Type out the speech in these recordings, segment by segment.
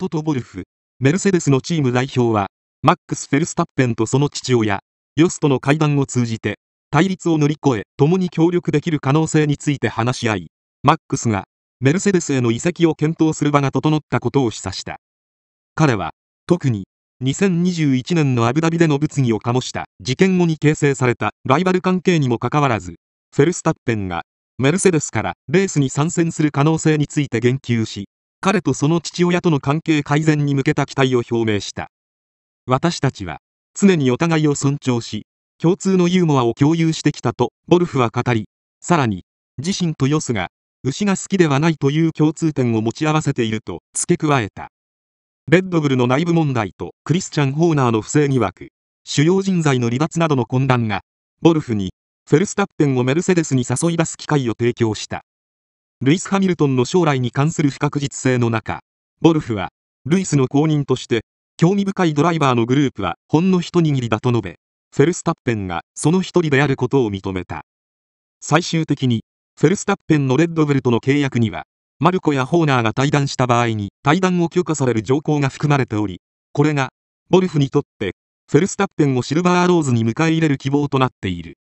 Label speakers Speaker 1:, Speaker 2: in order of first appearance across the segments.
Speaker 1: トトボルフ。メルセデスのチーム代表は、マックス・フェルスタッペンとその父親、ヨスとの会談を通じて、対立を乗り越え、共に協力できる可能性について話し合い、マックスが、メルセデスへの移籍を検討する場が整ったことを示唆した。彼は、特に、2021年のアブダビでの物議を醸した事件後に形成されたライバル関係にもかかわらず、フェルスタッペンがメルセデスからレースに参戦する可能性について言及し、彼とその父親との関係改善に向けた期待を表明した私たちは常にお互いを尊重し共通のユーモアを共有してきたとボルフは語りさらに自身とヨスが牛が好きではないという共通点を持ち合わせていると付け加えたレッドブルの内部問題とクリスチャン・ホーナーの不正疑惑主要人材の離脱などの混乱がボルフにフェルスタッペンをメルセデスに誘い出す機会を提供したルイス・ハミルトンの将来に関する不確実性の中、ボルフは、ルイスの後任として、興味深いドライバーのグループはほんの一握りだと述べ、フェルスタッペンがその一人であることを認めた。最終的に、フェルスタッペンのレッドブルとの契約には、マルコやホーナーが対談した場合に対談を許可される条項が含まれており、これが、ボルフにとって、フェルスタッペンをシルバーローズに迎え入れる希望となっている。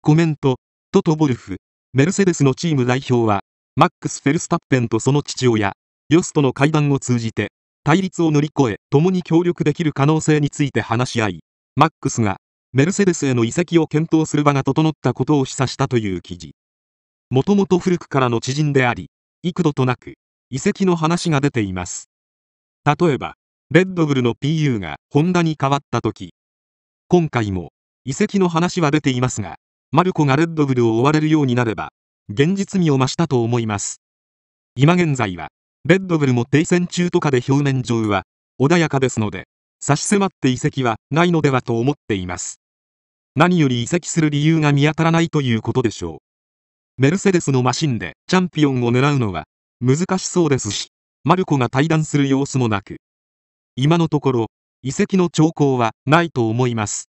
Speaker 1: コメント、トト・ボルフ、メルセデスのチーム代表は、マックス・フェルスタッペンとその父親、ヨスとの会談を通じて、対立を乗り越え、共に協力できる可能性について話し合い、マックスが、メルセデスへの移籍を検討する場が整ったことを示唆したという記事。もともと古くからの知人であり、幾度となく、移籍の話が出ています。例えば、レッドブルの PU がホンダに変わった時、今回も、移籍の話は出ていますが、マルコがレッドブルを追われるようになれば、現実味を増したと思います。今現在は、レッドブルも停戦中とかで表面上は、穏やかですので、差し迫って移籍はないのではと思っています。何より移籍する理由が見当たらないということでしょう。メルセデスのマシンでチャンピオンを狙うのは難しそうですし、マルコが対談する様子もなく、今のところ、移籍の兆候はないと思います。